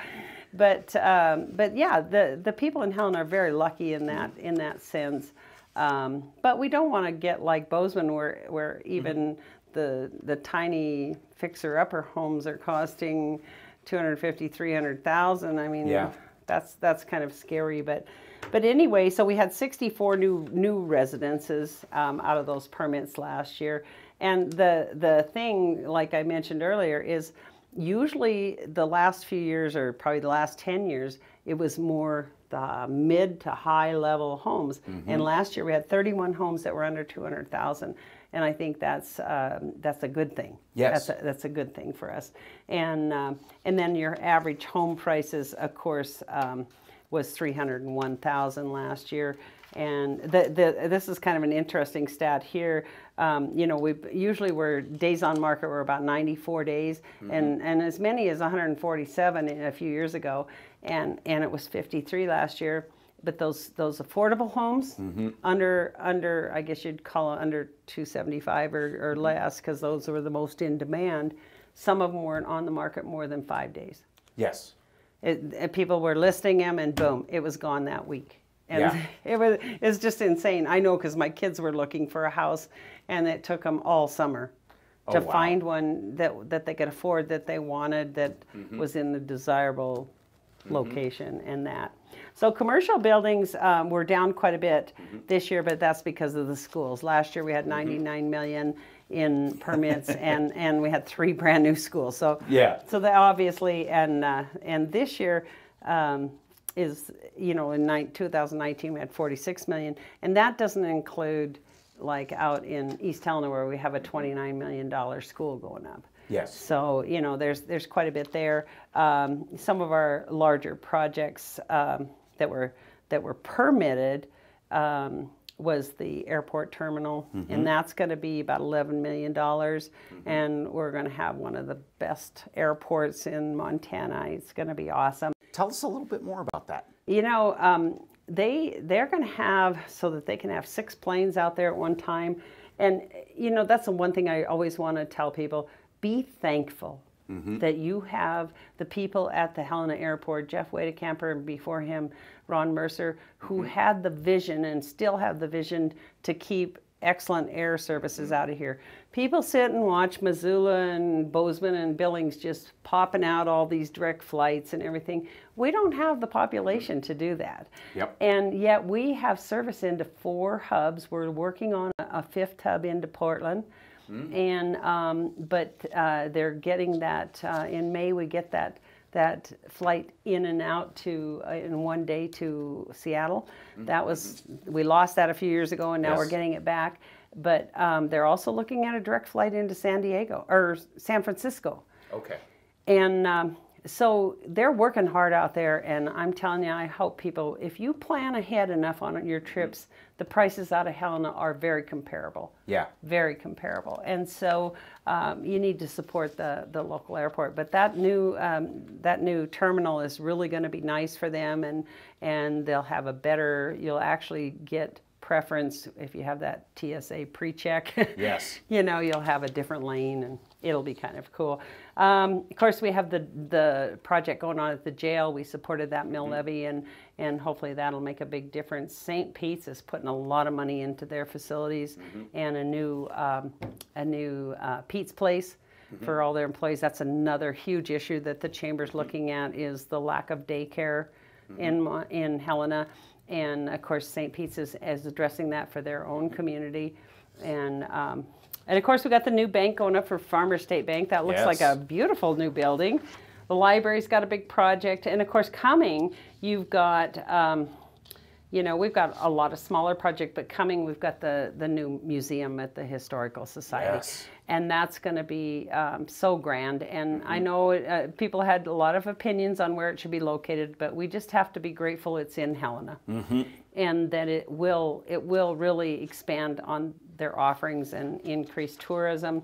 but um, but yeah, the the people in Helen are very lucky in mm-hmm. that in that sense. Um, but we don't want to get like Bozeman, where where mm-hmm. even mm -hmm. the the tiny fixer upper homes are costing two hundred fifty three hundred thousand. I mean, yeah. that's that's kind of scary, but. But anyway, so we had 64 new new residences um, out of those permits last year, and the the thing, like I mentioned earlier, is Usually, the last few years, or probably the last 10 years, it was more the mid to high level homes. Mm-hmm. And last year, we had 31 homes that were under 200,000 and I think that's um, that's a good thing. Yes, that's a, that's a good thing for us. And um, and then your average home prices, of course, um, was three hundred and one thousand last year. And the, the, this is kind of an interesting stat here. Um, you know, we usually we're days on market were about 94 days, mm-hmm. and, and as many as 147 a few years ago, and and it was 53 last year. But those those affordable homes mm-hmm. under under I guess you'd call it under 275 or, or mm-hmm. less because those were the most in demand. Some of them weren't on the market more than five days. Yes. It, people were listing them, and boom, it was gone that week and yeah. [laughs] it was it's just insane. I know because my kids were looking for a house, and it took them all summer oh, to wow. find one that that they could afford, that they wanted, that mm-hmm. was in the desirable mm-hmm. location, and that. So commercial buildings um, were down quite a bit mm-hmm. this year, but that's because of the schools. Last year we had mm-hmm. 99 million in [laughs] permits, and and we had three brand new schools. So yeah, so that obviously, and uh, and this year. Um, is you know, in 2019 we had 46 million, and that doesn't include like out in East Helena where we have a 29 million dollar school going up. Yes. So you know, there's there's quite a bit there. Um, some of our larger projects um, that were that were permitted. Um, was the airport terminal, mm-hmm. and that's going to be about $11 million, mm-hmm. And we're going to have one of the best airports in Montana. It's going to be awesome. Tell us a little bit more about that. You know, um, they they're going to have so that they can have six planes out there at one time, and you know that's the one thing I always want to tell people: be thankful. Mm-hmm. That you have the people at the Helena Airport, Jeff Camper, and before him, Ron Mercer, who mm-hmm. had the vision and still have the vision to keep excellent air services mm-hmm. out of here. People sit and watch Missoula and Bozeman and Billings just popping out all these direct flights and everything. We don't have the population to do that. Yep. And yet we have service into four hubs. We're working on a fifth hub into Portland. Mm And um, but uh, they're getting that uh, in May. We get that that flight in and out to uh, in one day to Seattle. Mm-hmm. That was we lost that a few years ago, and now yes. we're getting it back. But um, they're also looking at a direct flight into San Diego or San Francisco. Okay. And um, so they're working hard out there, and I'm telling you, I hope people, if you plan ahead enough on your trips, the prices out of Helena are very comparable. Yeah. Very comparable. And so um, you need to support the, the local airport. But that new um, that new terminal is really going to be nice for them, and and they'll have a better. You'll actually get preference if you have that TSA pre-check. Yes. [laughs] you know, you'll have a different lane, and it'll be kind of cool. Um, of course, we have the the project going on at the jail. We supported that mill mm-hmm. levy, and and hopefully that'll make a big difference. St. Pete's is putting a lot of money into their facilities, mm-hmm. and a new um, a new uh, Pete's Place. Mm-hmm. For all their employees, that's another huge issue that the chamber's mm-hmm. looking at is the lack of daycare mm-hmm. in in Helena, and of course St. Pete's is, is addressing that for their own community, and um, and of course, we got the new bank going up for Farmer State Bank. That looks yes. like a beautiful new building. The library's got a big project. And of course, coming, you've got, um, you know, we've got a lot of smaller projects. but coming, we've got the, the new museum at the Historical Society. Yes. And that's going to be um, so grand. And mm -hmm. I mm-hmm. know uh, people had a lot of opinions on where it should be located, but we just have to be grateful it's in Helena. Mm -hmm. And that it will, it will really expand on their offerings and increase tourism.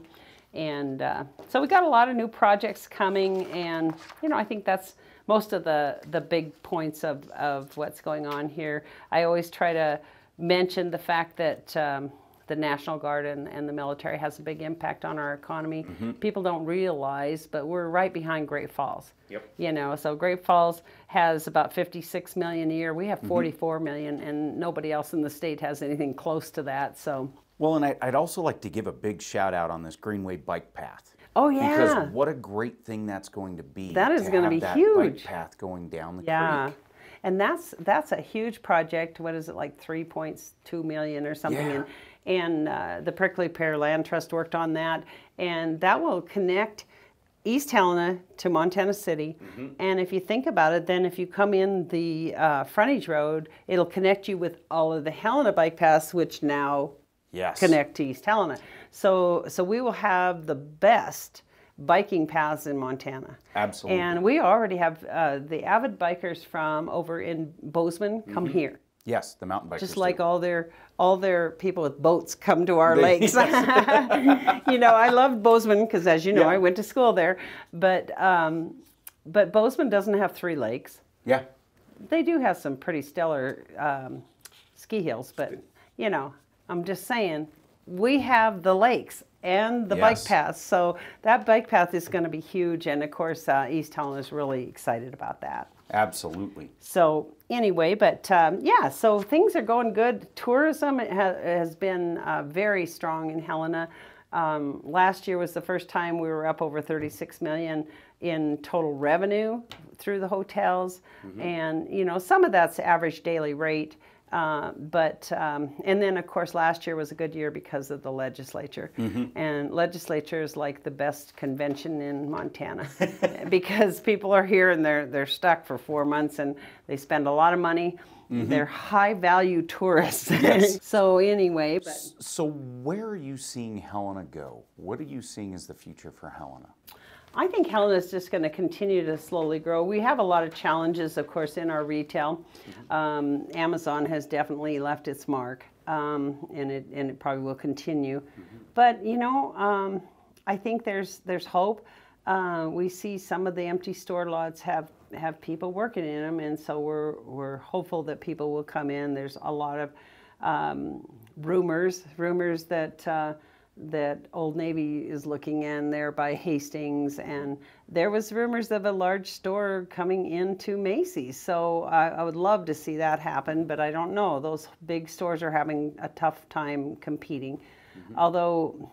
And uh, so we got a lot of new projects coming, and you know I think that's most of the the big points of of what's going on here. I always try to mention the fact that. Um, the National Guard and, and, the military has a big impact on our economy. Mm-hmm. People don't realize, but we're right behind Great Falls. Yep. You know, so Great Falls has about 56 million a year. We have mm-hmm. 44 mm-hmm. million, and nobody else in the state has anything close to that. So well, and I'd also like to give a big shout out on this Greenway bike path. Oh yeah, because what a great thing that's going to be. That is to going to be that huge. Bike path going down the yeah. creek. And that's that's a huge project. What is it like, three points two million or something? Yeah. And, and uh, the Prickly Pear Land Trust worked on that, and that will connect East Helena to Montana City. Mm -hmm. And if you think about it, then if you come in the uh, frontage road, it'll connect you with all of the Helena bike paths, which now yes. to East Helena, So, so we will have the best biking paths in Montana. Absolutely. And we already have uh, the avid bikers from over in Bozeman come mm-hmm. here. Yes, the mountain bikers. Just like all their all their people with boats come to our [laughs] lakes. [laughs] you know, I love Bozeman because, as you know, yeah. I went to school there. But um, but Bozeman doesn't have three lakes. Yeah. They do have some pretty stellar um, ski hills, but you know, I'm just saying, we have the lakes and the yes. bike paths, So that bike path is going to be huge. And of course, uh, East Town is really excited about that. Absolutely. So anyway, but um, yeah, so things are going good. Tourism has been uh, very strong in Helena. Um, last year was the first time we were up over 36 million in total revenue through the hotels. Mm -hmm. And, you know, some of that's average daily rate. Uh, but um, and then of course last year was a good year because of the legislature mm-hmm. and legislature is like the best convention in montana [laughs] because people are here and they're they're stuck for four months and they spend a lot of money mm-hmm. they're high value tourists [laughs] yes. [laughs] so anyway but. so where are you seeing helena go what are you seeing as the future for helena I think Helen is just going to continue to slowly grow. We have a lot of challenges, of course, in our retail. Um, Amazon has definitely left its mark, um, and it and it probably will continue. Mm-hmm. But you know, um, I think there's there's hope. Uh, we see some of the empty store lots have have people working in them, and so we're we're hopeful that people will come in. There's a lot of um, rumors rumors that. Uh, that Old Navy is looking in there by Hastings, and there was rumors of a large store coming into Macy's. So I, I, would love to see that happen, but I don't know. Those big stores are having a tough time competing. Mm-hmm. Although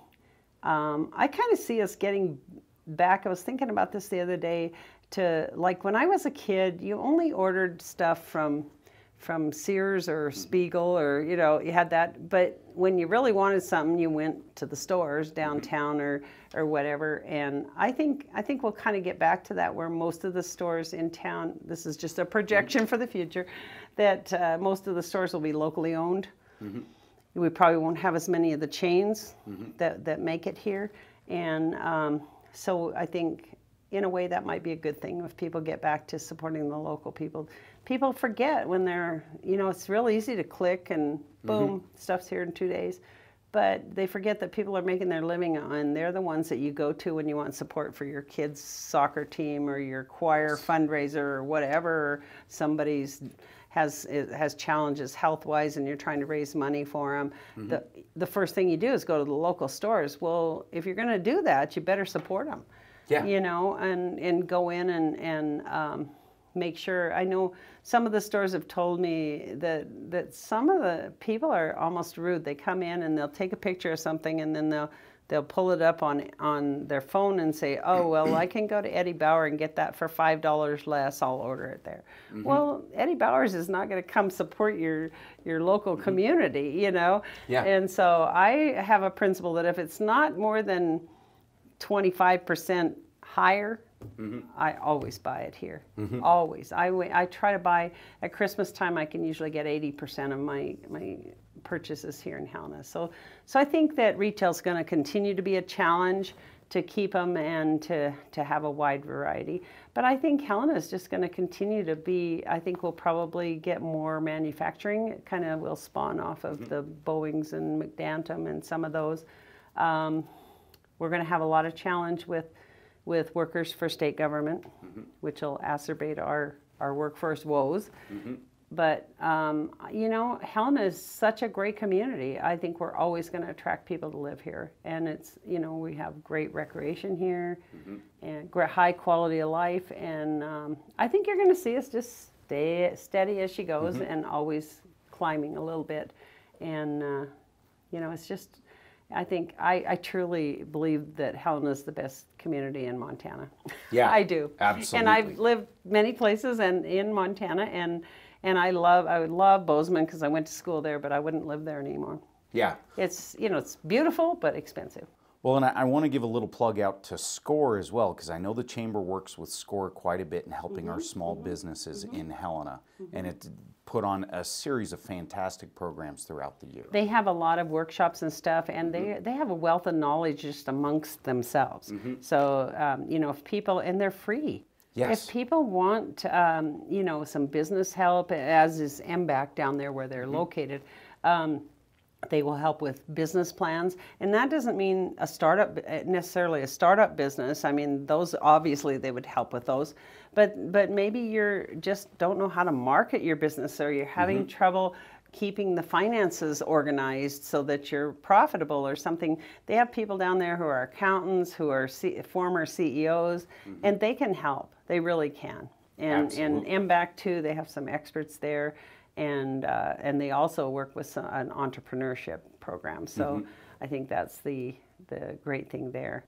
um, I kind of see us getting back. I was thinking about this the other day. To like when I was a kid, you only ordered stuff from from Sears or mm-hmm. Spiegel or you know you had that but when you really wanted something you went to the stores mm-hmm. downtown or or whatever and I think I think we'll kind of get back to that where most of the stores in town this is just a projection mm-hmm. for the future that uh, most of the stores will be locally owned mm-hmm. we probably won't have as many of the chains mm-hmm. that that make it here and um, so I think in a way that might be a good thing if people get back to supporting the local people. People forget when they're, you know, it's real easy to click and mm-hmm. boom, mm-hmm. stuff's here in two days. But they forget that people are making their living on. They're the ones that you go to when you want support for your kids' soccer team or your choir fundraiser or whatever. somebody's has has challenges health wise, and you're trying to raise money for them. Mm-hmm. The the first thing you do is go to the local stores. Well, if you're going to do that, you better support them. Yeah. You know, and, and go in and, and um, make sure. I know some of the stores have told me that, that some of the people are almost rude. They come in and they'll take a picture of something and then they'll, they'll pull it up on on their phone and say, "Oh, well, I can go to Eddie Bauer and get that for five dollars less. I'll order it there." Mm-hmm. Well, Eddie Bauer's is not going to come support your your local mm-hmm. community, you know. Yeah. And so I have a principle that if it's not more than 25% higher, mm-hmm. I always buy it here. Mm-hmm. Always. I, I try to buy, at Christmas time, I can usually get 80% of my, my purchases here in Helena. So, so I think that retail is going to continue to be a challenge to keep them and to, to have a wide variety. But I think Helena is just going to continue to be, I think we'll probably get more manufacturing. It kind of will spawn off of mm-hmm. the Boeings and McDantum and some of those. Um, we're going to have a lot of challenge with, with workers for state government, mm-hmm. which will acerbate our, our workforce woes. Mm-hmm. But, um, you know, Helena is such a great community. I think we're always going to attract people to live here. And it's, you know, we have great recreation here mm-hmm. and high quality of life. And um, I think you're going to see us just stay steady as she goes mm-hmm. and always climbing a little bit. And, uh, you know, it's just I think I, I, truly believe that Helena is the best community in Montana. Yeah, [laughs] I do. Absolutely. And I've lived many places and in Montana, and and I love I would love Bozeman because I went to school there, but I wouldn't live there anymore. Yeah, it's you know it's beautiful but expensive. Well, and I, I want to give a little plug out to SCORE as well, because I know the Chamber works with SCORE quite a bit in helping mm-hmm, our small mm-hmm, businesses mm-hmm. in Helena. And mm-hmm. it put on a series of fantastic programs throughout the year. They have a lot of workshops and stuff, and they, mm-hmm. they have a wealth of knowledge just amongst themselves. Mm-hmm. So, um, you know, if people, and they're free. Yes. If people want, um, you know, some business help, as is MBAC down there where they're located, um, they will help with business plans. And that doesn't mean a startup, eh, necessarily a startup business. I mean, those obviously they would help with those. But, but maybe you're just don't know how to market your business or you're having mm-hmm. trouble keeping the finances organized so that you're profitable or something. They have people down there who are accountants, who are C- former CEOs, mm-hmm. and they can help. They really can. And, and MBAC too, they have some experts there and uh, and they also work with some, an entrepreneurship program. So mm -hmm. I think that's the the great thing there.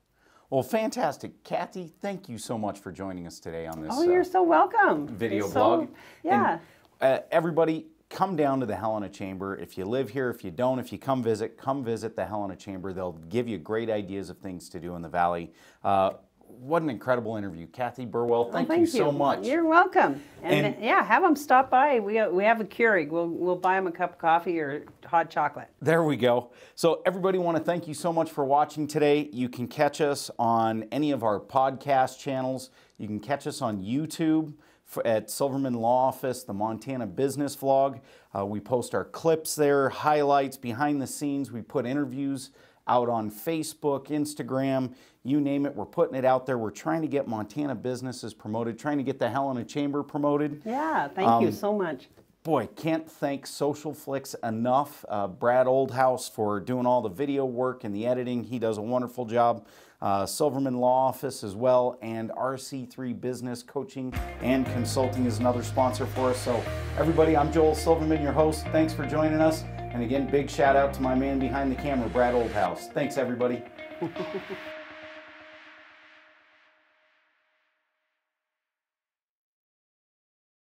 Well, fantastic, Kathy. Thank you so much for joining us today on this. Oh, you're uh, so welcome. Video you blog. So, yeah. And, uh, everybody, come down to the Helena Chamber. If you live here, if you don't, if you come visit, come visit the Helena Chamber. They'll give you great ideas of things to do in the valley. Uh, what an incredible interview, Kathy Burwell. Oh, thank, well, thank you, you, so much. You're welcome. And, and, yeah, have them stop by. We we have a Keurig. We'll we'll buy them a cup of coffee or hot chocolate. There we go. So everybody, want to thank you so much for watching today. You can catch us on any of our podcast channels. You can catch us on YouTube at Silverman Law Office, the Montana Business Vlog. Uh, we post our clips there, highlights, behind the scenes. We put interviews out on Facebook, Instagram you name it. We're putting it out there. We're trying to get Montana businesses promoted, trying to get the Helena Chamber promoted. Yeah, thank um, you so much. Boy, can't thank Social Flicks enough. Uh, Brad Oldhouse for doing all the video work and the editing. He does a wonderful job. Uh, Silverman Law Office as well, and RC3 Business Coaching and Consulting is another sponsor for us. So, everybody, I'm Joel Silverman, your host. Thanks for joining us. And again, big shout out to my man behind the camera, Brad Oldhouse. Thanks, everybody. [laughs]